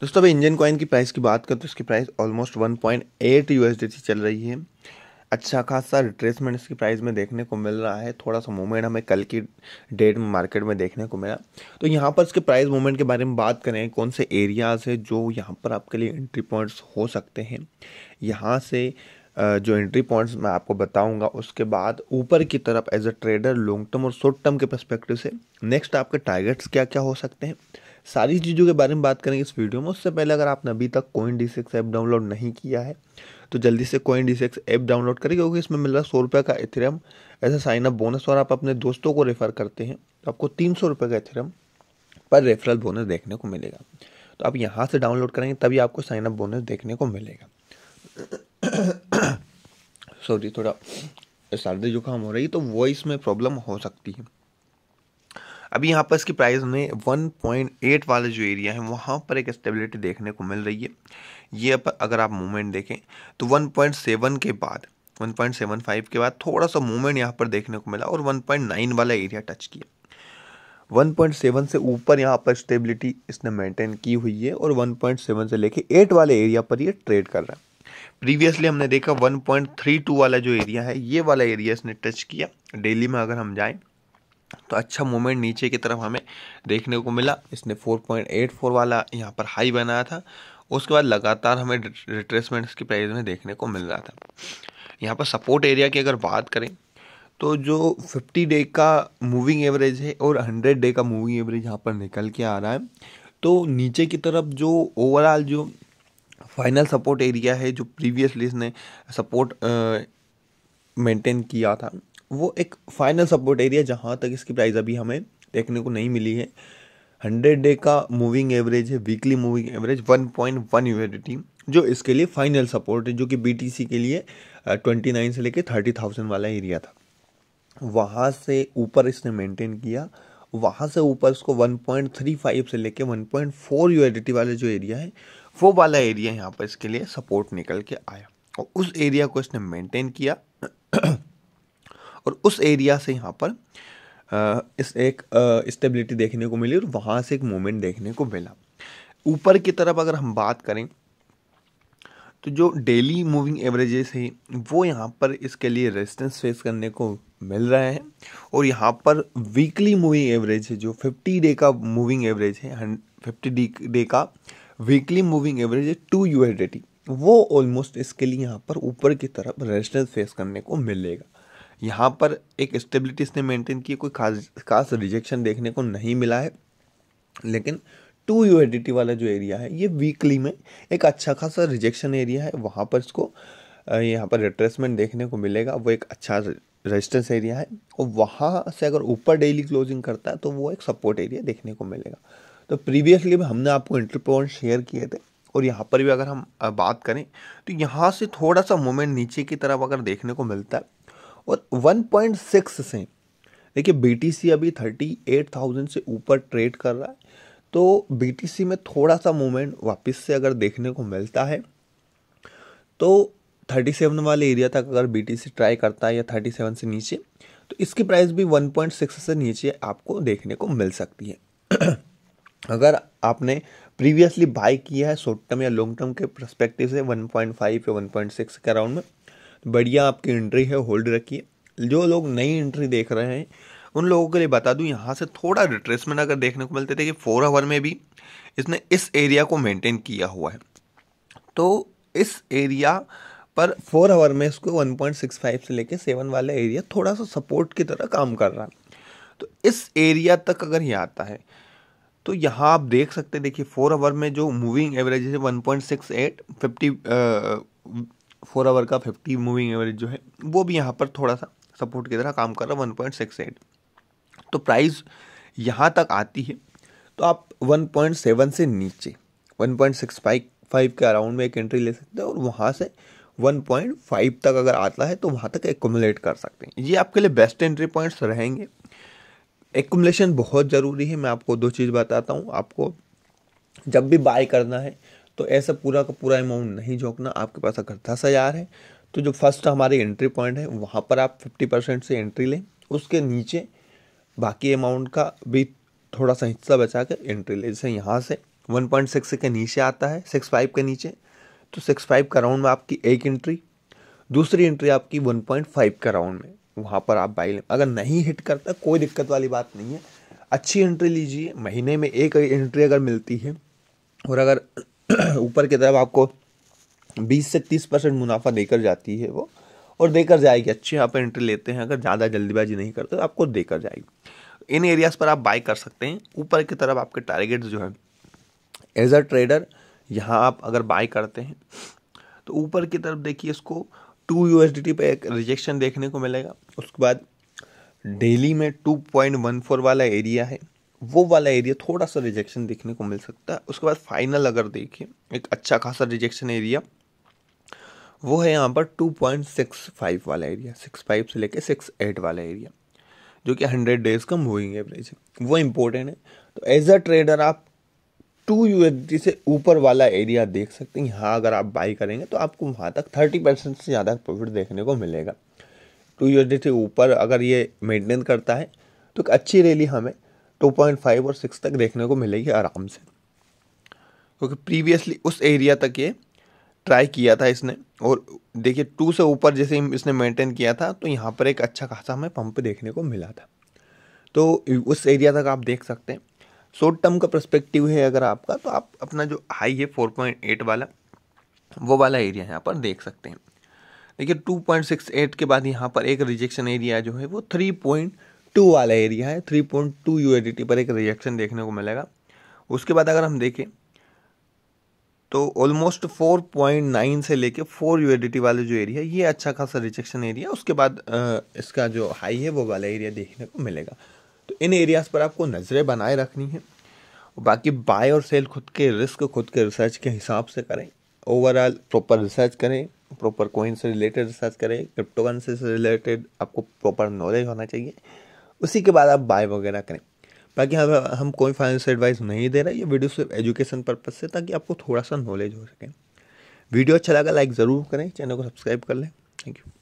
दोस्तों अभी engine coin की प्राइस की बात करें तो इसकी प्राइस ऑलमोस्ट 1.8 पॉइंट थी चल रही है अच्छा खासा रिट्रेसमेंट इसकी प्राइस में देखने को मिल रहा है थोड़ा सा मूवमेंट हमें कल की डेट में मार्केट में देखने को मिला तो यहाँ पर इसके प्राइस मूवमेंट के बारे में बात करें कौन से एरियाज़ है जो यहाँ पर आपके लिए एंट्री पॉइंट्स हो सकते हैं यहाँ से जो एंट्री पॉइंट्स मैं आपको बताऊंगा उसके बाद ऊपर की तरफ as a trader long term और शॉर्ट टर्म के परस्पेक्टिव से नेक्स्ट आपके टारगेट्स क्या क्या हो सकते हैं सारी चीज़ों के बारे में बात करेंगे इस वीडियो में उससे पहले अगर आपने अभी तक CoinDCX app download नहीं किया है तो जल्दी से CoinDCX app download करें क्योंकि इसमें मिल रहा है सौ रुपये का एथेरियम ऐसा साइन अप बोनस और आप अपने दोस्तों को रेफ़र करते हैं तो आपको तीन सौ रुपये का एथेरियम पर रेफरल बोनस देखने को मिलेगा तो आप यहाँ से डाउनलोड करेंगे तभी आपको साइन अप बोनस देखने को मिलेगा सॉरी थोड़ा सर्दी जुकाम हो रही है तो वॉइस में प्रॉब्लम हो सकती है अभी यहाँ पर इसकी प्राइस में 1.8 वाला जो एरिया है वहाँ पर एक स्टेबिलिटी देखने को मिल रही है ये अगर आप मूवमेंट देखें तो 1.7 के बाद 1.75 के बाद थोड़ा सा मूवमेंट यहाँ पर देखने को मिला और 1.9 वाला एरिया टच किया 1.7 से ऊपर यहाँ पर स्टेबिलिटी इसने मेंटेन की हुई है और 1.7 से लेके 8 वाले एरिया पर ये ट्रेड कर रहा है प्रीवियसली हमने देखा 1.32 वाला जो एरिया है ये वाला एरिया इसने टच किया डेली में अगर हम जाएं तो अच्छा मोमेंट नीचे की तरफ हमें देखने को मिला इसने 4.84 वाला यहाँ पर हाई बनाया था उसके बाद लगातार हमें रिट्रेसमेंट्स की प्राइस में देखने को मिल रहा था यहाँ पर सपोर्ट एरिया की अगर बात करें तो जो 50 डे का मूविंग एवरेज है और 100 डे का मूविंग एवरेज यहाँ पर निकल के आ रहा है तो नीचे की तरफ जो ओवरऑल जो फाइनल सपोर्ट एरिया है जो प्रीवियसली इसने सपोर्ट मेंटेन किया था वो एक फाइनल सपोर्ट एरिया जहाँ तक इसकी प्राइस अभी हमें देखने को नहीं मिली है हंड्रेड डे का मूविंग एवरेज है weekly moving average one point one unity जो इसके लिए फाइनल सपोर्ट है जो कि बी के लिए ट्वेंटी नाइन से लेकर थर्टी थाउजेंड वाला एरिया था वहाँ से ऊपर इसने मेंटेन किया वहाँ से ऊपर इसको 1.35 से लेके 1.4 यूनिटी वाले जो एरिया है वो वाला एरिया यहाँ पर इसके लिए सपोर्ट निकल के आया और उस एरिया को इसने मेंटेन किया और उस एरिया से यहाँ पर आ, इस एक स्टेबिलिटी देखने को मिली और वहाँ से एक मोमेंट देखने को मिला ऊपर की तरफ अगर हम बात करें तो जो डेली मूविंग एवरेजेस है वो यहाँ पर इसके लिए रेजिस्टेंस फेस करने को मिल रहा है और यहाँ पर वीकली मूविंग एवरेज है जो 50 डे का मूविंग एवरेज है फिफ्टी डी डे का वीकली मूविंग एवरेज है टू यू वो ऑलमोस्ट इसके लिए यहाँ पर ऊपर की तरफ रेजिस्टेंस फेस करने को मिलेगा यहाँ पर एक स्टेबिलिटी इसने मेंटेन की कोई खास खास रिजेक्शन देखने को नहीं मिला है लेकिन टू यू वाला जो एरिया है ये वीकली में एक अच्छा खासा रिजेक्शन एरिया है वहाँ पर इसको यहाँ पर रिट्रेसमेंट देखने को मिलेगा वो एक अच्छा रेजिस्टेंस एरिया है और वहाँ से अगर ऊपर डेली क्लोजिंग करता है तो वो एक सपोर्ट एरिया देखने को मिलेगा तो प्रीवियसली भी हमने आपको इंटरप्रोन शेयर किए थे और यहाँ पर भी अगर हम बात करें तो यहाँ से थोड़ा सा मोमेंट नीचे की तरफ अगर देखने को मिलता है और 1.6 से देखिए बीटीसी अभी 38,000 से ऊपर ट्रेड कर रहा है तो बीटीसी में थोड़ा सा मूवमेंट वापस से अगर देखने को मिलता है तो 37 वाले एरिया तक अगर बीटीसी ट्राई करता है या 37 से नीचे तो इसकी प्राइस भी 1.6 से नीचे आपको देखने को मिल सकती है अगर आपने प्रीवियसली बाई किया है शॉर्ट टर्म या लॉन्ग टर्म के प्रस्पेक्टिव से 1.5 या 1.6 के अराउंड में बढ़िया आपकी एंट्री है होल्ड रखिए जो लोग नई एंट्री देख रहे हैं उन लोगों के लिए बता दूं यहाँ से थोड़ा रिट्रेसमेंट अगर देखने को मिलते थे कि फोर आवर में भी इसने इस एरिया को मेंटेन किया हुआ है तो इस एरिया पर फोर आवर में इसको 1.65 से लेके सेवन वाला एरिया थोड़ा सा सपोर्ट की तरह काम कर रहा है तो इस एरिया तक अगर ये आता है तो यहाँ आप देख सकते देखिए फोर आवर में जो मूविंग एवरेज है one point six eight fifty four hour का फिफ्टी मूविंग एवरेज जो है वो भी यहाँ पर थोड़ा सा सपोर्ट की तरह काम कर रहा है वन पॉइंट सिक्स एट तो प्राइस यहाँ तक आती है तो आप वन पॉइंट सेवन से नीचे one point six five five के अराउंड में एक एंट्री ले सकते हैं और वहाँ से 1.5 तक अगर आता है तो वहाँ तक एकोमुलेट कर सकते हैं ये आपके लिए बेस्ट एंट्री पॉइंट्स रहेंगे एकोमलेशन बहुत ज़रूरी है मैं आपको दो चीज़ बताता हूँ आपको जब भी बाय करना है तो ऐसा पूरा का पूरा अमाउंट नहीं झोंकना आपके पास अगर दस हज़ार है तो जो फर्स्ट हमारे एंट्री पॉइंट है वहाँ पर आप फिफ्टी परसेंट से एंट्री लें उसके नीचे बाकी अमाउंट का भी थोड़ा सा हिस्सा बचा कर एंट्री लें जैसे यहाँ से वन पॉइंट सिक्स के नीचे आता है सिक्स फाइव के नीचे तो सिक्स फाइव का राउंड में आपकी एक एंट्री दूसरी एंट्री आपकी वन पॉइंट फाइव का राउंड में वहाँ पर आप बाई लें अगर नहीं हिट करता कोई दिक्कत वाली बात नहीं है अच्छी एंट्री लीजिए महीने में एक एंट्री अगर मिलती है और अगर ऊपर की तरफ आपको बीस से तीस परसेंट मुनाफा देकर जाती है वो और देकर जाएगी अच्छी यहाँ पर एंट्री लेते हैं अगर ज़्यादा जल्दीबाजी नहीं करते तो आपको देकर जाएगी इन एरियाज़ पर आप बाई कर सकते हैं ऊपर की तरफ आपके टारगेट जो है एज अ ट्रेडर यहाँ आप अगर बाई करते हैं तो ऊपर की तरफ देखिए इसको टू यू एस एक रिजेक्शन देखने को मिलेगा उसके बाद डेली में टू पॉइंट वन फोर वाला एरिया है वो वाला एरिया थोड़ा सा रिजेक्शन देखने को मिल सकता है उसके बाद फाइनल अगर देखिए एक अच्छा खासा रिजेक्शन एरिया वो है यहाँ पर 2.65 वाला एरिया 65 से लेके 68 वाला एरिया जो कि 100 डेज का मूविंग एवरेज है वो इम्पोर्टेंट है तो एज अ ट्रेडर आप टू यू से ऊपर वाला एरिया देख सकते हैं यहाँ अगर आप बाई करेंगे तो आपको वहाँ तक थर्टी परसेंट से ज़्यादा प्रॉफिट देखने को मिलेगा टू यू से ऊपर अगर ये मेंटेन करता है तो एक अच्छी रैली हमें टू पॉइंट फाइव और सिक्स तक देखने को मिलेगी आराम से क्योंकि प्रीवियसली उस एरिया तक ये ट्राई किया था इसने और देखिए टू से ऊपर जैसे इसने मेंटेन किया था तो यहाँ पर एक अच्छा खासा हमें पंप देखने को मिला था तो उस एरिया तक आप देख सकते हैं शॉर्ट टर्म का प्रस्पेक्टिव है अगर आपका तो आप अपना जो हाई है फोर पॉइंट एट वाला वो वाला एरिया यहाँ पर देख सकते हैं देखिए टू पॉइंट सिक्स एट के बाद यहाँ पर एक रिजेक्शन एरिया जो है वो थ्री पॉइंट टू वाला एरिया है थ्री पॉइंट टू यू पर एक रिएक्शन देखने को मिलेगा उसके बाद अगर हम देखें तो ऑलमोस्ट 4.9 से लेके 4 यू वाले जो एरिया ये अच्छा खासा रिजेक्शन एरिया उसके बाद इसका जो हाई है वो वाला एरिया देखने को मिलेगा तो इन एरियाज़ पर आपको नज़रें बनाए रखनी है बाकी बाय और सेल खुद के रिस्क खुद के रिसर्च के हिसाब से करें ओवरऑल प्रॉपर रिसर्च करें प्रॉपर कोइन से रिलेटेड रिसर्च करें क्रिप्टो से रिलेटेड आपको प्रॉपर नॉलेज होना चाहिए उसी के बाद आप बाय वगैरह करें बाकी हम हम कोई फाइनेंशियल एडवाइस नहीं दे रहे ये वीडियो सिर्फ एजुकेशन पर्पज से ताकि आपको थोड़ा सा नॉलेज हो सके वीडियो अच्छा लगा लाइक ज़रूर करें चैनल को सब्सक्राइब कर लें थैंक यू